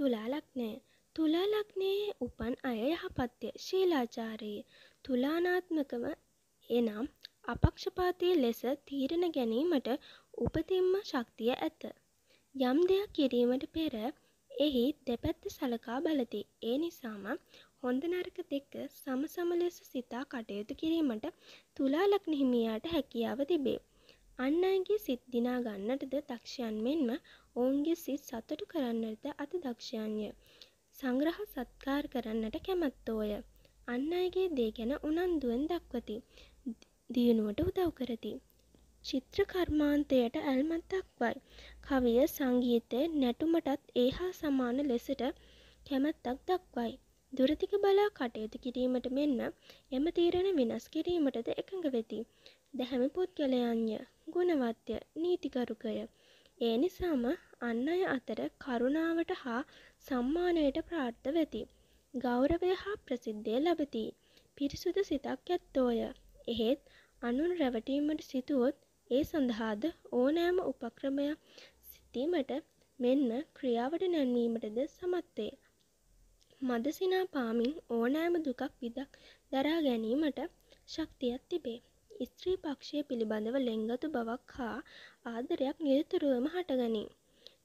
තුලා ලග්නය තුලා ලග්නයේ උපන් අය යහපත්ය ශීලාචාරයේ තුලානාත්මකව එනම් අපක්ෂපාතී ලෙස තීරණ ගැනීමට උපතින්ම ශක්තිය ඇත. යම් දෙයක් කිරීමට පෙර එහි දෙපැත්ත සලකා බලති. ඒ නිසාම හොඳ නරක දෙක සමසම ලෙස සිතා කටයුතු කිරීමට තුලා ලග්න හිමියාට හැකියාව තිබේ. අන් අයගේ සිත් දිනා ගන්නටද දක්ෂයන් මෙන්ම ඔවුන්ගේ සිත් සතුටු කරන්නට අති දක්ෂයන්ය. සංග්‍රහ සත්කාර කරන්නට කැමැත්තෝය. අන් අයගේ දේ ගැන උනන්දුවෙන් දක්වති. දියුණුවට උදව් කරති. චිත්‍ර කර්මාන්තයට ඇල්මත් දක්වයි. කවිය සංගීතය නැටුමටත් ඒ හා සමාන ලෙසට කැමැත්තක් දක්වයි. දුරදිග බලා කටයුතු කිරීමට මෙන්න එම තීරණ වෙනස් කිරීමටද එකඟ වෙති. දැහැමි පුද්ගලයන්ය, ගුණවත්ය, නීතිකරුකය. ඒ නිසාම අන් අය අතර කරුණාවට හා සම්මානයට ප්‍රාර්ථ වෙති. ගෞරවය හා ප්‍රසිද්ධය ලබති. පිරිසුදු සිතක් ඇත්තෝය. එහෙත් අනුන් රැවටීමට සිතුවොත් ඒ සඳහාද ඕනෑම උපක්‍රමයක් සිතීමට මෙන්ම ක්‍රියාවට නැන්වීමටද සමත්වේ. මදසිනා පාමින් ඕනෑම දුකක් විදක් දරා ගැනීමට ශක්තියක් තිබේ. ස්ත්‍රී පක්ෂය පිළිබඳව ලෙංගතු බවක් හා ආදරයක් නිරතුරුවම හටගනී.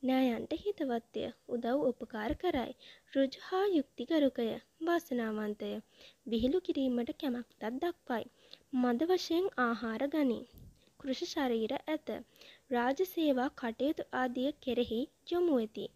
නෑයන්ට හිතවත්ය උදව් උපකාර කරයි. රුජ හා යුක්තිකරුකය වාසනාවන්තය. විහිළු කිරීමට කැමක්තත් දක්වයි. මද වශයෙන් ආහාර ගනී. කෘෂ ශරීර ඇත. රාජ සේවා කටයුතු ආදිය කෙරෙහි යොමු වෙති.